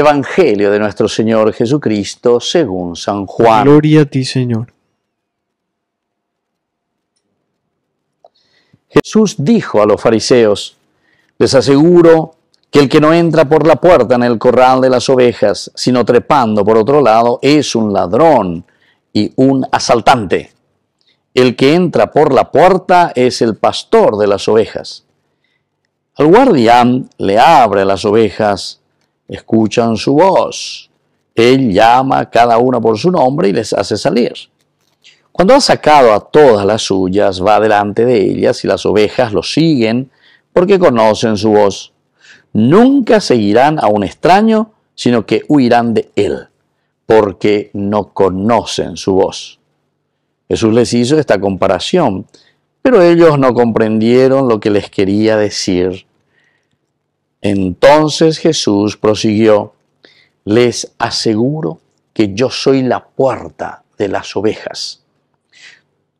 Evangelio de nuestro Señor Jesucristo según San Juan. Gloria a ti, Señor. Jesús dijo a los fariseos, les aseguro que el que no entra por la puerta en el corral de las ovejas, sino trepando por otro lado, es un ladrón y un asaltante. El que entra por la puerta es el pastor de las ovejas. Al guardián le abre las ovejas escuchan su voz. Él llama a cada una por su nombre y les hace salir. Cuando ha sacado a todas las suyas, va delante de ellas y las ovejas lo siguen porque conocen su voz. Nunca seguirán a un extraño, sino que huirán de él, porque no conocen su voz. Jesús les hizo esta comparación, pero ellos no comprendieron lo que les quería decir. Entonces Jesús prosiguió, les aseguro que yo soy la puerta de las ovejas.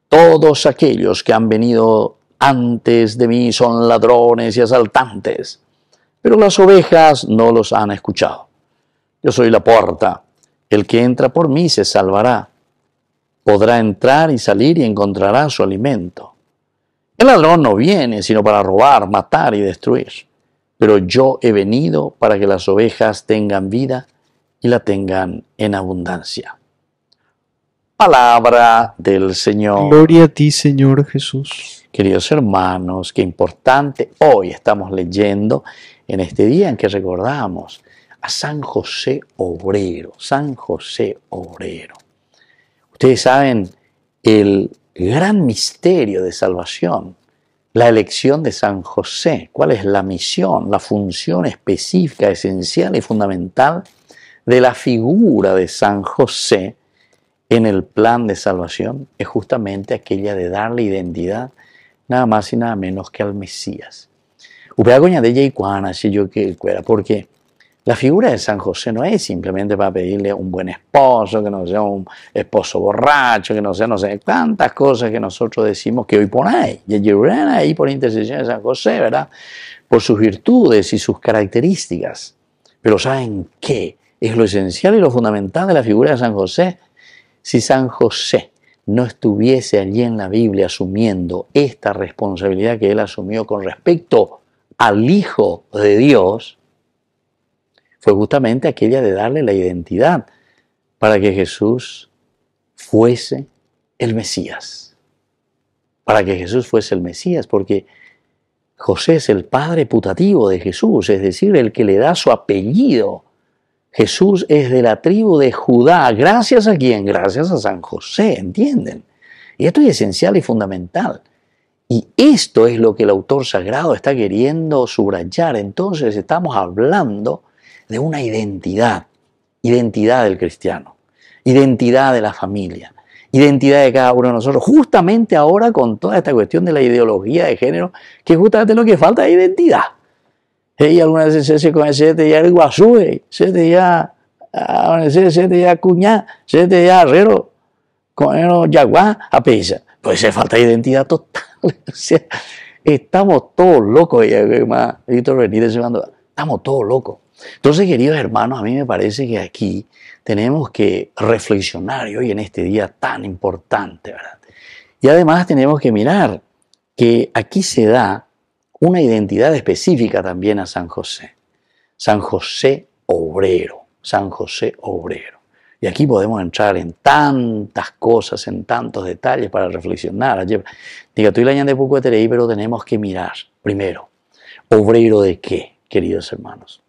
Todos aquellos que han venido antes de mí son ladrones y asaltantes, pero las ovejas no los han escuchado. Yo soy la puerta, el que entra por mí se salvará, podrá entrar y salir y encontrará su alimento. El ladrón no viene sino para robar, matar y destruir pero yo he venido para que las ovejas tengan vida y la tengan en abundancia. Palabra del Señor. Gloria a ti, Señor Jesús. Queridos hermanos, qué importante. Hoy estamos leyendo en este día en que recordamos a San José Obrero. San José Obrero. Ustedes saben el gran misterio de salvación la elección de San José, cuál es la misión, la función específica, esencial y fundamental de la figura de San José en el plan de salvación, es justamente aquella de darle identidad nada más y nada menos que al Mesías. Upea de si yo que por porque la figura de San José no es simplemente para pedirle un buen esposo, que no sea un esposo borracho, que no sea, no sé, tantas cosas que nosotros decimos que hoy por ahí, y ahí por intercesión de San José, ¿verdad? Por sus virtudes y sus características. Pero ¿saben qué? Es lo esencial y lo fundamental de la figura de San José. Si San José no estuviese allí en la Biblia asumiendo esta responsabilidad que él asumió con respecto al Hijo de Dios, fue justamente aquella de darle la identidad para que Jesús fuese el Mesías. Para que Jesús fuese el Mesías, porque José es el padre putativo de Jesús, es decir, el que le da su apellido. Jesús es de la tribu de Judá, gracias a quién, gracias a San José, ¿entienden? Y esto es esencial y fundamental. Y esto es lo que el autor sagrado está queriendo subrayar. Entonces estamos hablando de una identidad, identidad del cristiano, identidad de la familia, identidad de cada uno de nosotros, justamente ahora con toda esta cuestión de la ideología de género, que justamente lo que falta es identidad. Y algunas veces se conoce, te ya ah, el guasú, se te ya se te ya cuñá, se te ya herrero, con yaguá, a pesa. Pues se falta identidad total. o sea, estamos todos locos, y más, Víctor estamos todos locos. Entonces, queridos hermanos, a mí me parece que aquí tenemos que reflexionar hoy en este día tan importante, ¿verdad? Y además tenemos que mirar que aquí se da una identidad específica también a San José. San José obrero, San José obrero. Y aquí podemos entrar en tantas cosas, en tantos detalles para reflexionar. Diga, tú y la de poco de pero tenemos que mirar primero, obrero de qué, queridos hermanos.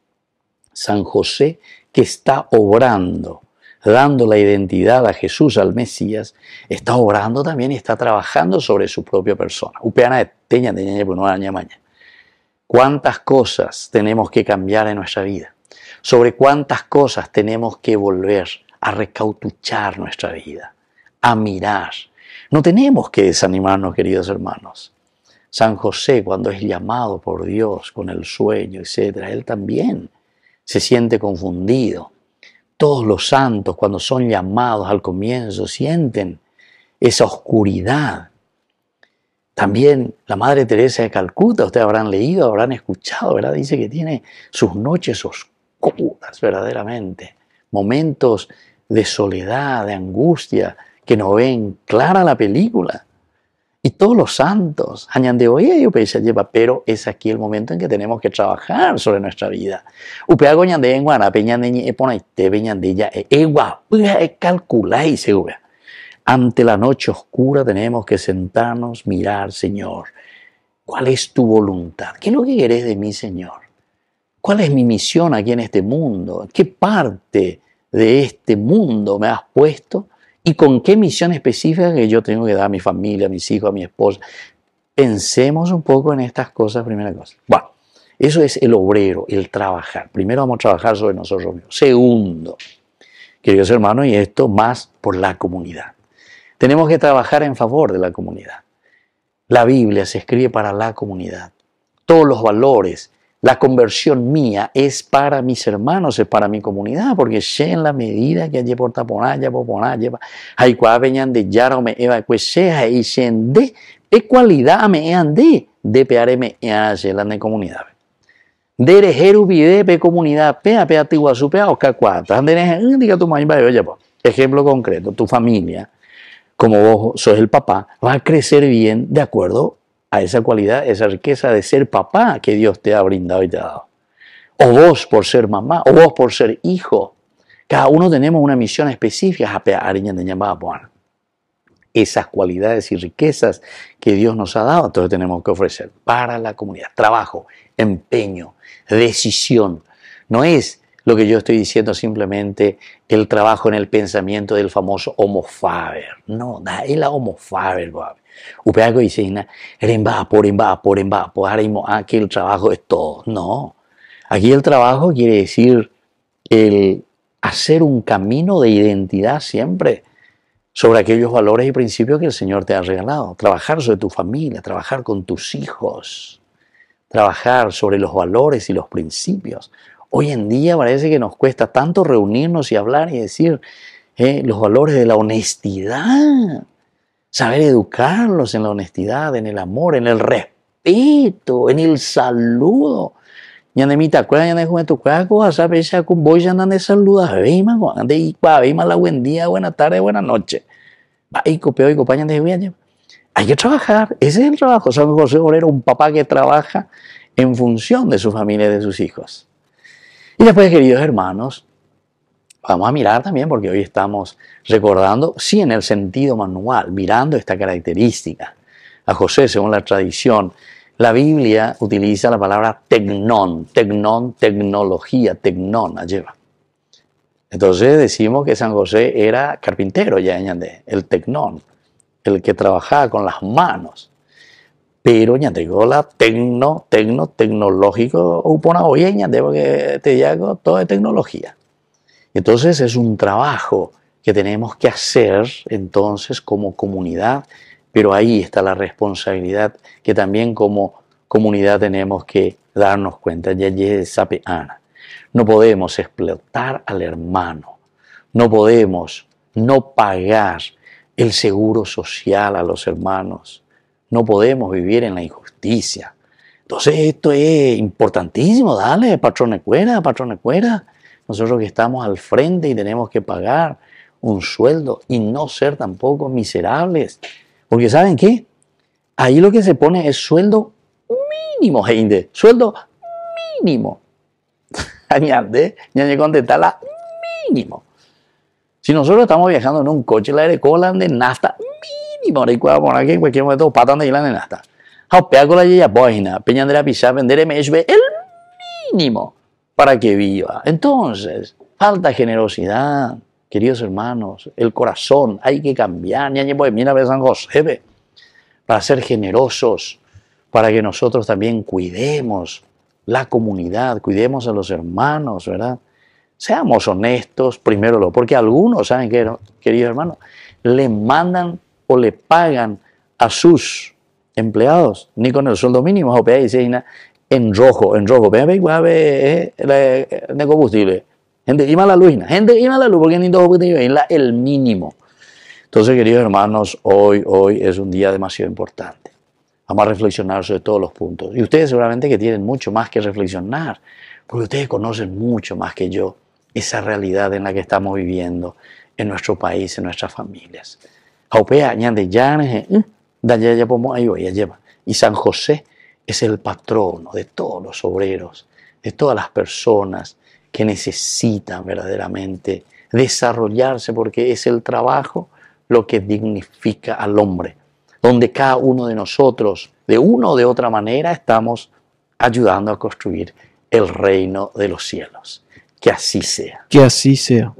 San José que está obrando, dando la identidad a Jesús, al Mesías, está obrando también y está trabajando sobre su propia persona. Upeana teña pues ¿Cuántas cosas tenemos que cambiar en nuestra vida? ¿Sobre cuántas cosas tenemos que volver a recautuchar nuestra vida, a mirar? No tenemos que desanimarnos, queridos hermanos. San José, cuando es llamado por Dios con el sueño, etc., él también se siente confundido. Todos los santos, cuando son llamados al comienzo, sienten esa oscuridad. También la Madre Teresa de Calcuta, ustedes habrán leído, habrán escuchado, ¿verdad? Dice que tiene sus noches oscuras, verdaderamente. Momentos de soledad, de angustia, que no ven clara la película. Y todos los santos, añadió, y lleva, pero es aquí el momento en que tenemos que trabajar sobre nuestra vida. Upeago ñande en guana, te te peñande ya, egua, e, e, calculáis, se Ante la noche oscura tenemos que sentarnos, mirar, Señor, ¿cuál es tu voluntad? ¿Qué es lo que querés de mí, Señor? ¿Cuál es mi misión aquí en este mundo? ¿Qué parte de este mundo me has puesto? y con qué misión específica que yo tengo que dar a mi familia, a mis hijos, a mi esposa. Pensemos un poco en estas cosas, primera cosa. Bueno, eso es el obrero, el trabajar. Primero vamos a trabajar sobre nosotros mismos. Segundo, queridos hermanos, y esto más por la comunidad. Tenemos que trabajar en favor de la comunidad. La Biblia se escribe para la comunidad. Todos los valores la conversión mía es para mis hermanos, es para mi comunidad, porque sé en la medida que allí por taponaya, poponaya, lleva, hay veñan de yara me eva, pues sea y sende, e cualidad me ande, de peareme e hace la de comunidad. Dere jeru pe comunidad, pea pea tiguazú, pea osca cuata, andere ah, diga tu mañana, oye, pues". ejemplo concreto, tu familia, como vos sos el papá, va a crecer bien de acuerdo a esa cualidad, esa riqueza de ser papá que Dios te ha brindado y te ha dado. O vos por ser mamá, o vos por ser hijo. Cada uno tenemos una misión específica. Esas cualidades y riquezas que Dios nos ha dado, entonces tenemos que ofrecer para la comunidad. Trabajo, empeño, decisión. No es lo que yo estoy diciendo simplemente el trabajo en el pensamiento del famoso homo faber. No, homo faber, homofaber, Upeago algo dice, remba, por remba, por remba, por pues ahora que el trabajo es todo. No. Aquí el trabajo quiere decir el hacer un camino de identidad siempre sobre aquellos valores y principios que el Señor te ha regalado. Trabajar sobre tu familia, trabajar con tus hijos, trabajar sobre los valores y los principios. Hoy en día parece que nos cuesta tanto reunirnos y hablar y decir eh, los valores de la honestidad. Saber educarlos en la honestidad, en el amor, en el respeto, en el saludo. Y anemita, mita cueva, ya ne juventud cosa ya con voy, ya ne saluda, veima, de ipa, veima la buen día, buena tarde, buena noche. y copio, y compañía de bien, hay que trabajar, ese es el trabajo. San José Obrero, un papá que trabaja en función de su familia y de sus hijos. Y después, queridos hermanos, vamos a mirar también porque hoy estamos recordando, sí en el sentido manual, mirando esta característica. A José, según la tradición, la Biblia utiliza la palabra tecnón, tecnón, tecnología, tecnón, lleva. Entonces decimos que San José era carpintero ya Ñandé, el tecnón, el que trabajaba con las manos. Pero Ñandé, la tecno, tecno, tecnológico, upona hoy Ñandé, porque te este digo todo de tecnología. Entonces es un trabajo que tenemos que hacer entonces como comunidad, pero ahí está la responsabilidad que también como comunidad tenemos que darnos cuenta. No podemos explotar al hermano, no podemos no pagar el seguro social a los hermanos, no podemos vivir en la injusticia. Entonces esto es importantísimo, dale, patrona de cuera, patrona cuera. Nosotros que estamos al frente y tenemos que pagar un sueldo y no ser tampoco miserables. Porque ¿saben qué? Ahí lo que se pone es sueldo mínimo, gente. Sueldo mínimo. Añade, añade contestarla mínimo. Si nosotros estamos viajando en un coche, la de cola de nafta mínimo. Ahora poner que en cualquier momento patan de la de nafta. Jaupea con la boina, pues, peña de la pisa, vender el mínimo para que viva. Entonces, falta generosidad, queridos hermanos, el corazón hay que cambiar. Pues, mira, para ser generosos, para que nosotros también cuidemos la comunidad, cuidemos a los hermanos, ¿verdad? Seamos honestos primero, lo, porque algunos, ¿saben qué, queridos hermanos? Le mandan o le pagan a sus empleados, ni con el sueldo mínimo, en rojo, en rojo. Pero de combustible. Gente, y la luz, gente, y la luz, porque ni el mínimo. Entonces, queridos hermanos, hoy, hoy es un día demasiado importante. Vamos a reflexionar sobre todos los puntos. Y ustedes seguramente que tienen mucho más que reflexionar, porque ustedes conocen mucho más que yo esa realidad en la que estamos viviendo en nuestro país, en nuestras familias. Jaupea, Ñande, ya ya eh, ¿eh? Pomo, ya Lleva. Y San José, es el patrono de todos los obreros, de todas las personas que necesitan verdaderamente desarrollarse, porque es el trabajo lo que dignifica al hombre, donde cada uno de nosotros, de una o de otra manera, estamos ayudando a construir el reino de los cielos. Que así sea. Que así sea.